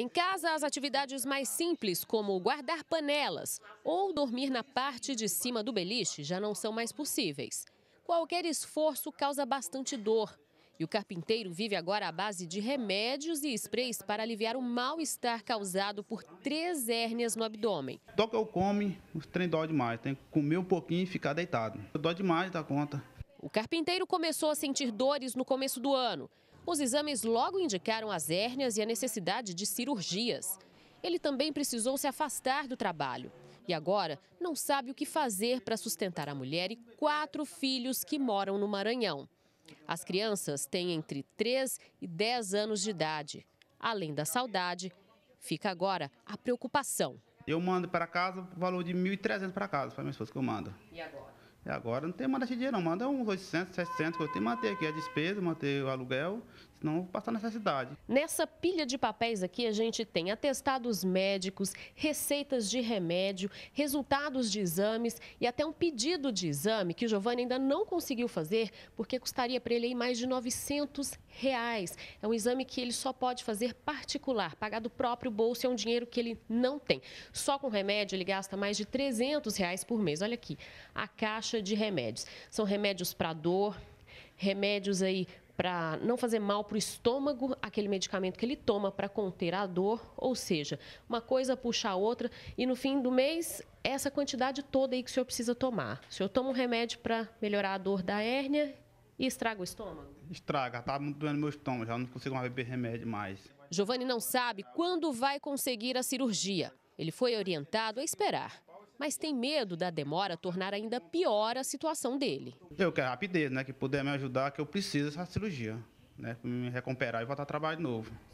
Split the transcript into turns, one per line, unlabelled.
Em casa, as atividades mais simples, como guardar panelas ou dormir na parte de cima do beliche, já não são mais possíveis. Qualquer esforço causa bastante dor. E o carpinteiro vive agora à base de remédios e sprays para aliviar o mal-estar causado por três hérnias no abdômen.
Toca ou come, o trem dói demais. Tem que comer um pouquinho e ficar deitado. Dói demais da conta.
O carpinteiro começou a sentir dores no começo do ano. Os exames logo indicaram as hérnias e a necessidade de cirurgias. Ele também precisou se afastar do trabalho. E agora não sabe o que fazer para sustentar a mulher e quatro filhos que moram no Maranhão. As crianças têm entre 3 e 10 anos de idade. Além da saudade, fica agora a preocupação.
Eu mando para casa o valor de 1.300 para casa, para minhas pessoas que eu mando. E agora? E agora não tem mais esse dinheiro não, manda uns 800, 700 que eu tenho, manter aqui a despesa, manter o aluguel senão passa vou passar necessidade.
Nessa pilha de papéis aqui, a gente tem atestados médicos, receitas de remédio, resultados de exames e até um pedido de exame que o Giovanni ainda não conseguiu fazer, porque custaria para ele mais de 900 reais. É um exame que ele só pode fazer particular, pagar do próprio bolso, é um dinheiro que ele não tem. Só com remédio ele gasta mais de 300 reais por mês. Olha aqui, a caixa de remédios. São remédios para dor, remédios aí para não fazer mal para o estômago, aquele medicamento que ele toma para conter a dor, ou seja, uma coisa puxa a outra e no fim do mês essa quantidade toda aí que o senhor precisa tomar. O senhor toma um remédio para melhorar a dor da hérnia e estraga o estômago?
Estraga, tá muito doendo meu estômago, já não consigo mais beber remédio mais.
Giovanni não sabe quando vai conseguir a cirurgia. Ele foi orientado a esperar mas tem medo da demora tornar ainda pior a situação dele.
Eu quero rapidez, né? Que puder me ajudar, que eu preciso dessa cirurgia, né? me recuperar e voltar a trabalhar de novo.